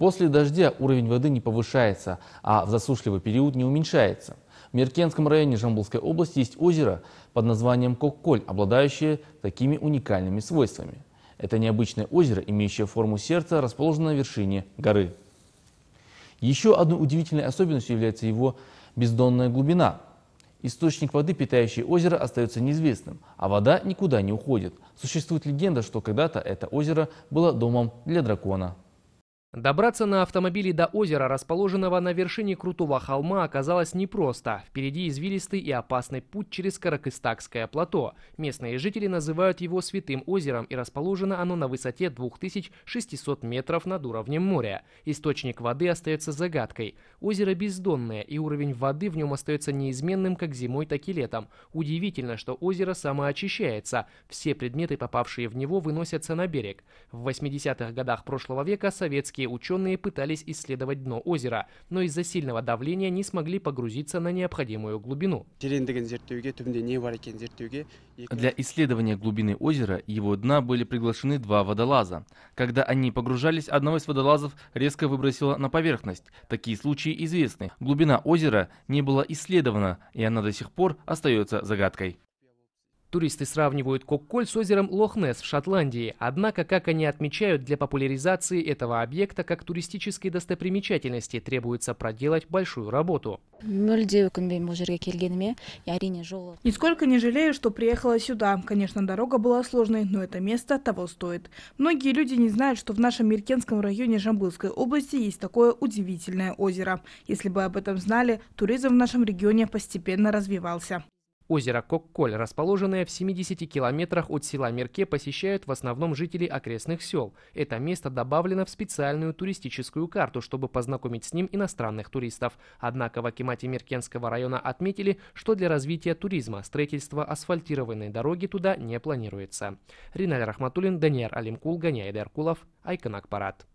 После дождя уровень воды не повышается, а в засушливый период не уменьшается. В Меркенском районе Жамбулской области есть озеро под названием Кокколь, обладающее такими уникальными свойствами. Это необычное озеро, имеющее форму сердца, расположено на вершине горы. Еще одной удивительной особенностью является его бездонная глубина. Источник воды, питающий озеро, остается неизвестным, а вода никуда не уходит. Существует легенда, что когда-то это озеро было домом для дракона. Добраться на автомобиле до озера, расположенного на вершине крутого холма, оказалось непросто. Впереди извилистый и опасный путь через Каракыстакское плато. Местные жители называют его Святым озером, и расположено оно на высоте 2600 метров над уровнем моря. Источник воды остается загадкой. Озеро бездонное, и уровень воды в нем остается неизменным как зимой, так и летом. Удивительно, что озеро самоочищается. Все предметы, попавшие в него, выносятся на берег. В 80-х годах прошлого века советские Морские ученые пытались исследовать дно озера, но из-за сильного давления не смогли погрузиться на необходимую глубину. Для исследования глубины озера его дна были приглашены два водолаза. Когда они погружались, одного из водолазов резко выбросило на поверхность. Такие случаи известны. Глубина озера не была исследована, и она до сих пор остается загадкой. Туристы сравнивают Кокколь с озером Лохнес в Шотландии, однако, как они отмечают, для популяризации этого объекта как туристической достопримечательности требуется проделать большую работу. Нисколько не жалею, что приехала сюда. Конечно, дорога была сложной, но это место того стоит. Многие люди не знают, что в нашем Миркенском районе Жамбылской области есть такое удивительное озеро. Если бы об этом знали, туризм в нашем регионе постепенно развивался. Озеро Кокколь, расположенное в 70 километрах от села Мерке, посещают в основном жители окрестных сел. Это место добавлено в специальную туристическую карту, чтобы познакомить с ним иностранных туристов. Однако в Акимате Меркенского района отметили, что для развития туризма строительство асфальтированной дороги туда не планируется. Риналь Рахматуллин, Даниэр Алимкул, Ганяйд Эркулов, Айконак Парад.